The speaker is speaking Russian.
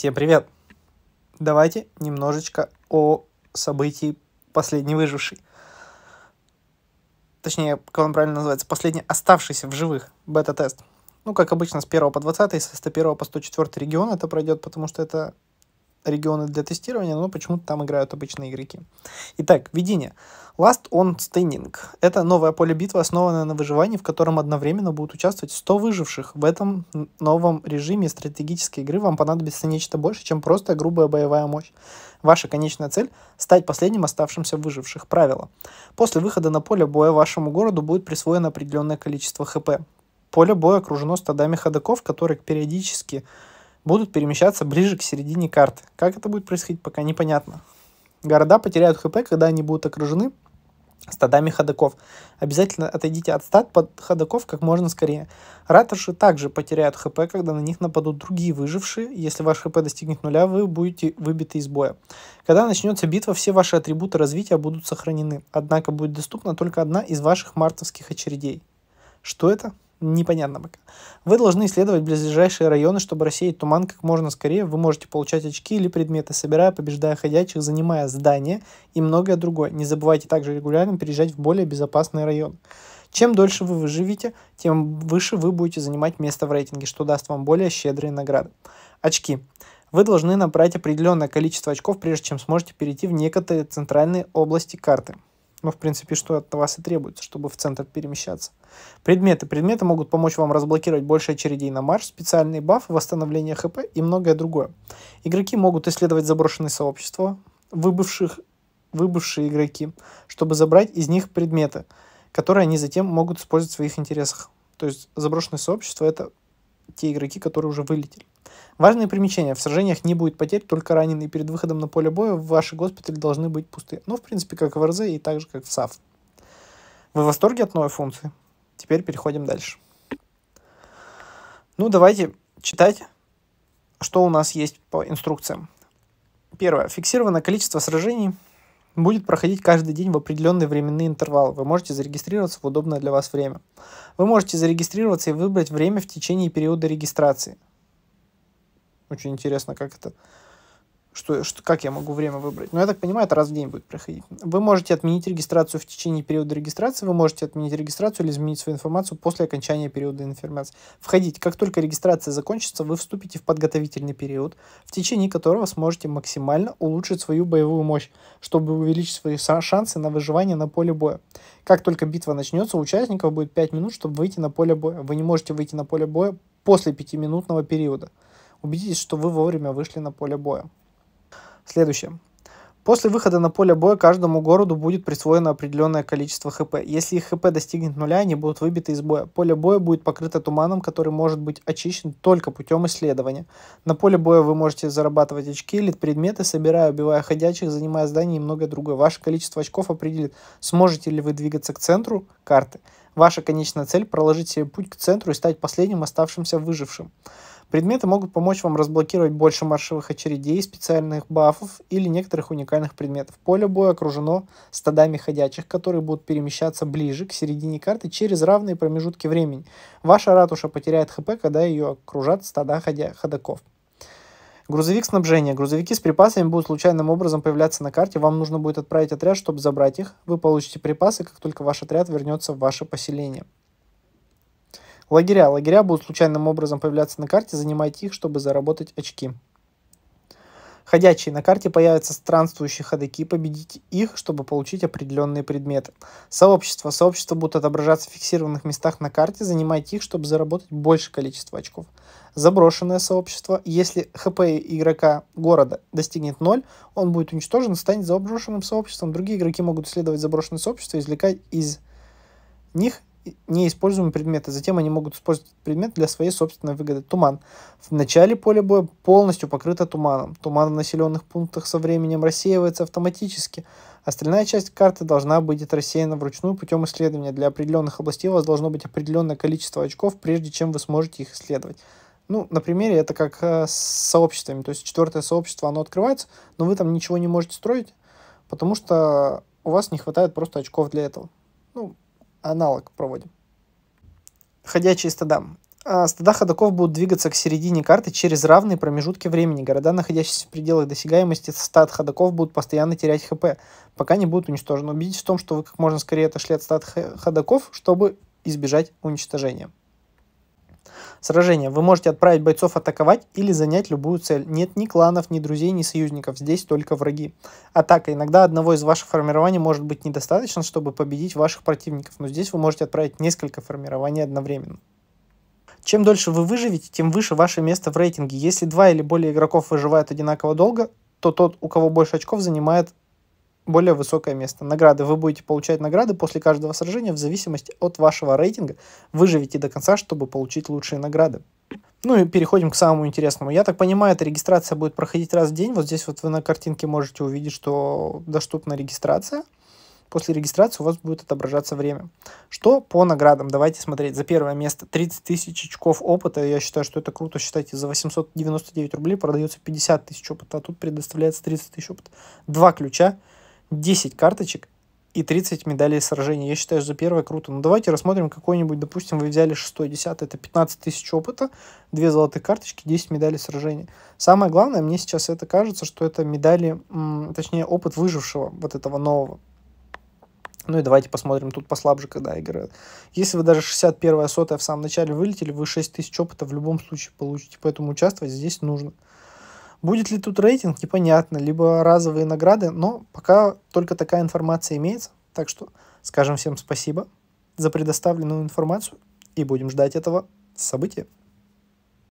Всем привет! Давайте немножечко о событии «Последний выживший». Точнее, как он правильно называется, «Последний оставшийся в живых» бета-тест. Ну, как обычно, с 1 по 20 с со 101 по 104 регион это пройдет, потому что это регионы для тестирования, но почему-то там играют обычные игроки. Итак, введение. Last on Standing — это новое поле битвы, основанное на выживании, в котором одновременно будут участвовать 100 выживших. В этом новом режиме стратегической игры вам понадобится нечто больше, чем просто грубая боевая мощь. Ваша конечная цель – стать последним оставшимся выживших. Правило. После выхода на поле боя вашему городу будет присвоено определенное количество ХП. Поле боя окружено стадами ходоков, которые периодически будут перемещаться ближе к середине карты. Как это будет происходить, пока непонятно. Города потеряют хп, когда они будут окружены стадами ходоков. Обязательно отойдите от стад под ходоков как можно скорее. Ратуши также потеряют хп, когда на них нападут другие выжившие. Если ваш хп достигнет нуля, вы будете выбиты из боя. Когда начнется битва, все ваши атрибуты развития будут сохранены. Однако будет доступна только одна из ваших мартовских очередей. Что это? непонятно пока. Вы должны исследовать ближайшие районы, чтобы рассеять туман как можно скорее. Вы можете получать очки или предметы, собирая, побеждая ходячих, занимая здания и многое другое. Не забывайте также регулярно переезжать в более безопасный район. Чем дольше вы выживете, тем выше вы будете занимать место в рейтинге, что даст вам более щедрые награды. Очки. Вы должны набрать определенное количество очков, прежде чем сможете перейти в некоторые центральные области карты. Ну, в принципе, что от вас и требуется, чтобы в центр перемещаться. Предметы. Предметы могут помочь вам разблокировать больше очередей на марш, специальные бафы, восстановление хп и многое другое. Игроки могут исследовать заброшенные сообщества, выбывших, выбывшие игроки, чтобы забрать из них предметы, которые они затем могут использовать в своих интересах. То есть заброшенные сообщества — это те игроки, которые уже вылетели. Важное примечание. В сражениях не будет потерь, только раненые перед выходом на поле боя в ваши госпитали должны быть пусты. Ну, в принципе, как в РЗ и так же, как в САФ. Вы в восторге от новой функции? Теперь переходим дальше. Ну, давайте читать, что у нас есть по инструкциям. Первое. Фиксированное количество сражений будет проходить каждый день в определенный временный интервал. Вы можете зарегистрироваться в удобное для вас время. Вы можете зарегистрироваться и выбрать время в течение периода регистрации – очень интересно, как это что, что, как я могу время выбрать? Но я так понимаю, это раз в день будет проходить. Вы можете отменить регистрацию в течение периода регистрации, вы можете отменить регистрацию или изменить свою информацию после окончания периода информации. Входить. Как только регистрация закончится, вы вступите в подготовительный период, в течение которого сможете максимально улучшить свою боевую мощь, чтобы увеличить свои шансы на выживание на поле боя. Как только битва начнется, у участников будет 5 минут, чтобы выйти на поле боя. Вы не можете выйти на поле боя после 5-минутного периода. Убедитесь, что вы вовремя вышли на поле боя. Следующее. После выхода на поле боя каждому городу будет присвоено определенное количество хп. Если их хп достигнет нуля, они будут выбиты из боя. Поле боя будет покрыто туманом, который может быть очищен только путем исследования. На поле боя вы можете зарабатывать очки или предметы, собирая, убивая ходячих, занимая здания и многое другое. Ваше количество очков определит, сможете ли вы двигаться к центру карты. Ваша конечная цель – проложить себе путь к центру и стать последним оставшимся выжившим. Предметы могут помочь вам разблокировать больше маршевых очередей, специальных бафов или некоторых уникальных предметов. Поле боя окружено стадами ходячих, которые будут перемещаться ближе к середине карты через равные промежутки времени. Ваша ратуша потеряет хп, когда ее окружат стада ходя ходаков. Грузовик снабжения. Грузовики с припасами будут случайным образом появляться на карте. Вам нужно будет отправить отряд, чтобы забрать их. Вы получите припасы, как только ваш отряд вернется в ваше поселение. Лагеря. Лагеря будут случайным образом появляться на карте, занимайте их, чтобы заработать очки. Ходячие. На карте появятся странствующие ходоки, победите их, чтобы получить определенные предметы. Сообщество Сообщества будут отображаться в фиксированных местах на карте, занимайте их, чтобы заработать большее количество очков. Заброшенное сообщество. Если хп игрока города достигнет 0, он будет уничтожен и станет заброшенным сообществом. Другие игроки могут исследовать заброшенное сообщество и извлекать из них неиспользуемые предметы. Затем они могут использовать предмет для своей собственной выгоды. Туман. В начале поля боя полностью покрыто туманом. Туман в населенных пунктах со временем рассеивается автоматически. Остальная часть карты должна быть рассеяна вручную путем исследования. Для определенных областей у вас должно быть определенное количество очков, прежде чем вы сможете их исследовать. Ну, на примере это как э, с сообществами. То есть четвертое сообщество, оно открывается, но вы там ничего не можете строить, потому что у вас не хватает просто очков для этого. Ну, аналог проводим. Ходячие стада. А, стада ходоков будут двигаться к середине карты через равные промежутки времени. Города, находящиеся в пределах досягаемости стад ходоков, будут постоянно терять хп, пока не будут уничтожены. Убедитесь в том, что вы как можно скорее отошли от стад ходоков, чтобы избежать уничтожения сражения. Вы можете отправить бойцов атаковать или занять любую цель. Нет ни кланов, ни друзей, ни союзников. Здесь только враги. Атака. Иногда одного из ваших формирований может быть недостаточно, чтобы победить ваших противников, но здесь вы можете отправить несколько формирований одновременно. Чем дольше вы выживете, тем выше ваше место в рейтинге. Если два или более игроков выживают одинаково долго, то тот, у кого больше очков, занимает более высокое место. Награды. Вы будете получать награды после каждого сражения в зависимости от вашего рейтинга. Выживите до конца, чтобы получить лучшие награды. Ну и переходим к самому интересному. Я так понимаю, эта регистрация будет проходить раз в день. Вот здесь вот вы на картинке можете увидеть, что доступна регистрация. После регистрации у вас будет отображаться время. Что по наградам? Давайте смотреть. За первое место 30 тысяч очков опыта. Я считаю, что это круто. Считайте, за 899 рублей продается 50 тысяч опыта, а тут предоставляется 30 тысяч опыта. Два ключа. 10 карточек и 30 медалей сражений. Я считаю, за первое круто. Но ну, давайте рассмотрим какой-нибудь, допустим, вы взяли 6 10 это 15 тысяч опыта, 2 золотые карточки, 10 медалей сражений. Самое главное, мне сейчас это кажется, что это медали, точнее, опыт выжившего, вот этого нового. Ну и давайте посмотрим, тут послабже, когда играют. Если вы даже 61-я сотая в самом начале вылетели, вы тысяч опыта в любом случае получите, поэтому участвовать здесь нужно. Будет ли тут рейтинг, непонятно, либо разовые награды, но пока только такая информация имеется. Так что скажем всем спасибо за предоставленную информацию и будем ждать этого события.